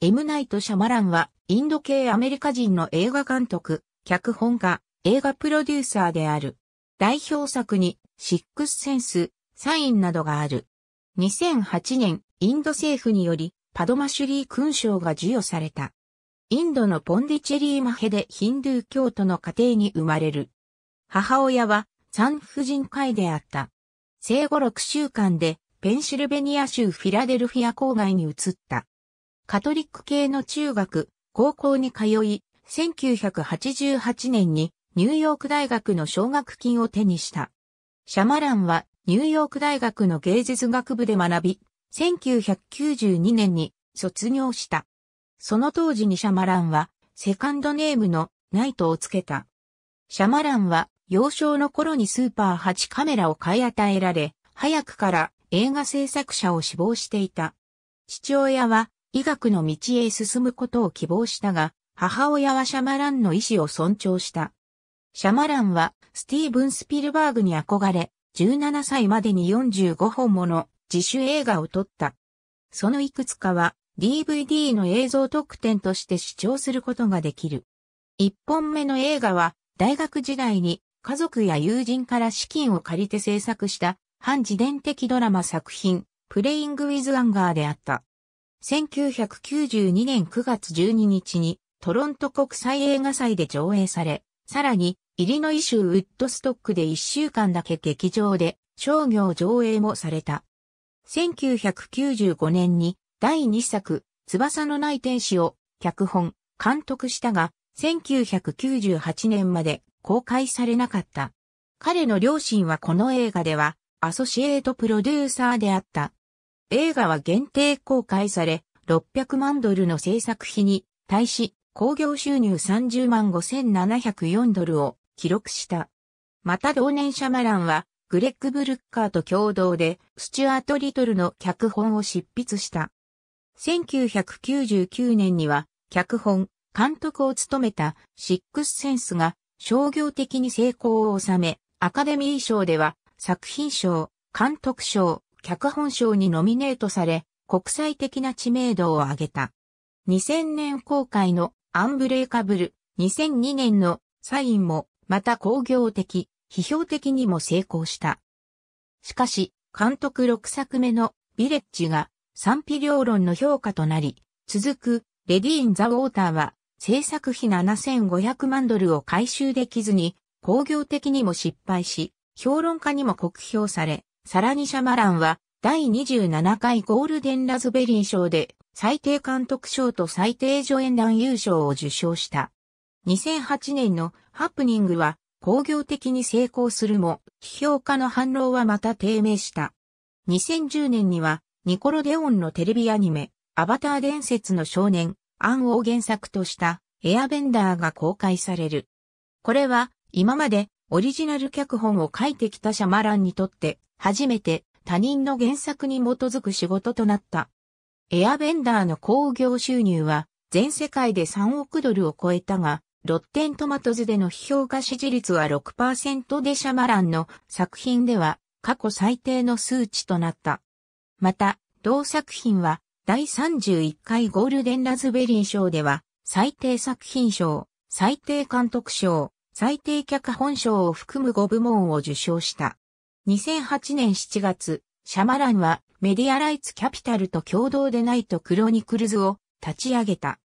エムナイト・シャマランは、インド系アメリカ人の映画監督、脚本家、映画プロデューサーである。代表作に、シックスセンス、サインなどがある。2008年、インド政府により、パドマシュリー勲章が授与された。インドのポンディチェリーマヘでヒンドゥー教徒の家庭に生まれる。母親は産婦人科医であった。生後6週間でペンシルベニア州フィラデルフィア郊外に移った。カトリック系の中学、高校に通い、1988年にニューヨーク大学の奨学金を手にした。シャマランはニューヨーク大学の芸術学部で学び、1992年に卒業した。その当時にシャマランはセカンドネームのナイトをつけた。シャマランは幼少の頃にスーパー8カメラを買い与えられ、早くから映画制作者を志望していた。父親は医学の道へ進むことを希望したが、母親はシャマランの意思を尊重した。シャマランはスティーブン・スピルバーグに憧れ、17歳までに45本もの自主映画を撮った。そのいくつかは DVD の映像特典として視聴することができる。1本目の映画は大学時代に家族や友人から資金を借りて制作した反自伝的ドラマ作品プレイング・ウィズ・アンガーであった。1992年9月12日にトロント国際映画祭で上映され、さらにイリノイ州ウッドストックで1週間だけ劇場で商業上映もされた。1995年に第2作、翼のない天使を脚本、監督したが、1998年まで公開されなかった。彼の両親はこの映画ではアソシエイトプロデューサーであった。映画は限定公開され、600万ドルの制作費に対し、興行収入30万5704ドルを記録した。また同年シャマランは、グレッグ・ブルッカーと共同で、スチュアート・リトルの脚本を執筆した。1999年には、脚本、監督を務めた、シックス・センスが、商業的に成功を収め、アカデミー賞では、作品賞、監督賞、脚本賞にノミネートされ、国際的な知名度を上げた。2000年公開のアンブレイカブル、2002年のサインも、また工業的、批評的にも成功した。しかし、監督6作目のビレッジが賛否両論の評価となり、続くレディーン・ザ・ウォーターは制作費7500万ドルを回収できずに工業的にも失敗し、評論家にも酷評され、さらにシャマランは、第27回ゴールデンラズベリー賞で、最低監督賞と最低助演男優賞を受賞した。2008年のハプニングは、工業的に成功するも、批評家の反応はまた低迷した。2010年には、ニコロデオンのテレビアニメ、アバター伝説の少年、アンを原作とした、エアベンダーが公開される。これは、今までオリジナル脚本を書いてきたシャマランにとって、初めて他人の原作に基づく仕事となった。エアベンダーの興行収入は全世界で3億ドルを超えたが、ロッテントマトズでの批評価支持率は6%でシャマランの作品では過去最低の数値となった。また、同作品は第31回ゴールデンラズベリー賞では最低作品賞、最低監督賞、最低脚本賞を含む5部門を受賞した。2008年7月、シャマランはメディアライツキャピタルと共同でナイトクロニクルズを立ち上げた。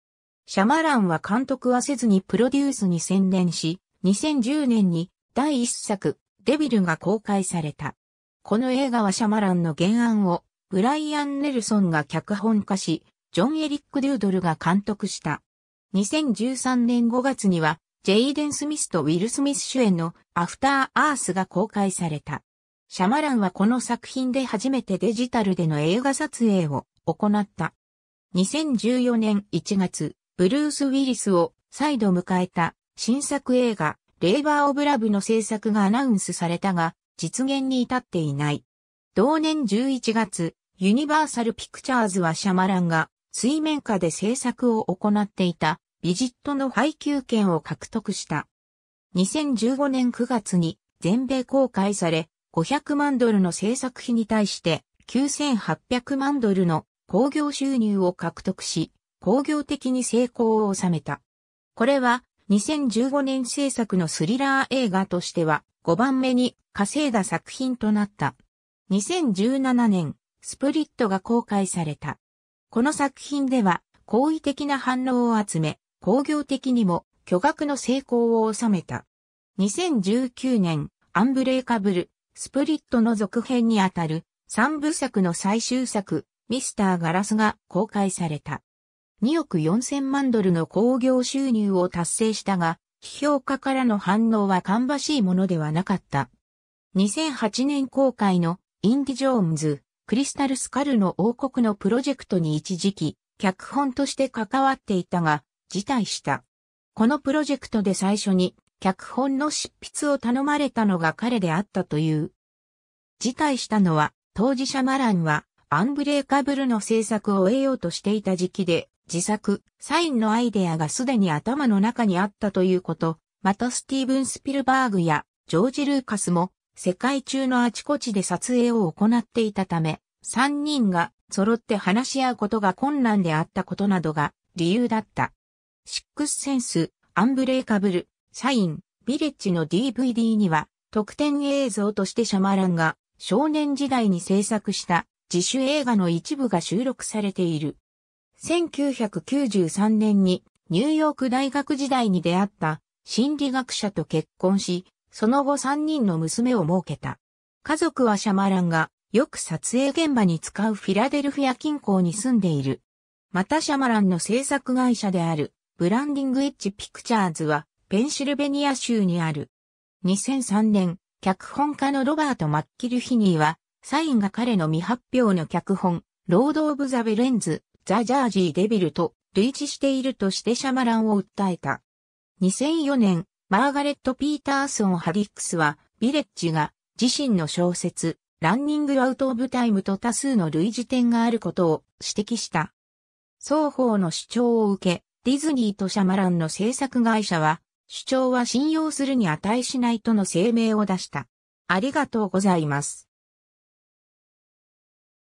シャマランは監督はせずにプロデュースに専念し、2010年に第1作、デビルが公開された。この映画はシャマランの原案をブライアン・ネルソンが脚本化し、ジョン・エリック・デュードルが監督した。2013年5月にはジェイデン・スミスとウィル・スミス主演のアフター・アースが公開された。シャマランはこの作品で初めてデジタルでの映画撮影を行った。2014年1月、ブルース・ウィリスを再度迎えた新作映画、レイバー・オブ・ラブの制作がアナウンスされたが、実現に至っていない。同年11月、ユニバーサル・ピクチャーズはシャマランが水面下で制作を行っていたビジットの配給権を獲得した。2015年9月に全米公開され、500万ドルの制作費に対して9800万ドルの工業収入を獲得し、工業的に成功を収めた。これは2015年制作のスリラー映画としては5番目に稼いだ作品となった。2017年、スプリットが公開された。この作品では好意的な反応を集め、工業的にも巨額の成功を収めた。2019年、アンブレーカブル、スプリットの続編にあたる3部作の最終作、ミスターガラスが公開された。2億4000万ドルの工業収入を達成したが、批評家からの反応は芳しいものではなかった。2008年公開のインディ・ジョーンズ、クリスタル・スカルの王国のプロジェクトに一時期、脚本として関わっていたが、辞退した。このプロジェクトで最初に脚本の執筆を頼まれたのが彼であったという。辞退したのは当事者マランはアンブレーカブルの制作を得ようとしていた時期で自作、サインのアイデアがすでに頭の中にあったということ、またスティーブン・スピルバーグやジョージ・ルーカスも世界中のあちこちで撮影を行っていたため、3人が揃って話し合うことが困難であったことなどが理由だった。シックスセンス、アンブレイカブル、サイン、ビレッジの DVD には、特典映像としてシャマランが少年時代に制作した自主映画の一部が収録されている。1993年にニューヨーク大学時代に出会った心理学者と結婚し、その後3人の娘を設けた。家族はシャマランがよく撮影現場に使うフィラデルフィア近郊に住んでいる。またシャマランの制作会社であるブランディングエッジピクチャーズは、ペンシルベニア州にある。2003年、脚本家のロバート・マッキルヒニーは、サインが彼の未発表の脚本、ロード・オブ・ザ・ベレンズ、ザ・ジャージー・デビルと類似しているとしてシャマランを訴えた。2004年、マーガレット・ピーターソン・ハリックスは、ビレッジが自身の小説、ランニング・アウト・オブ・タイムと多数の類似点があることを指摘した。双方の主張を受け、ディズニーとシャマランの制作会社は、主張は信用するに値しないとの声明を出した。ありがとうございます。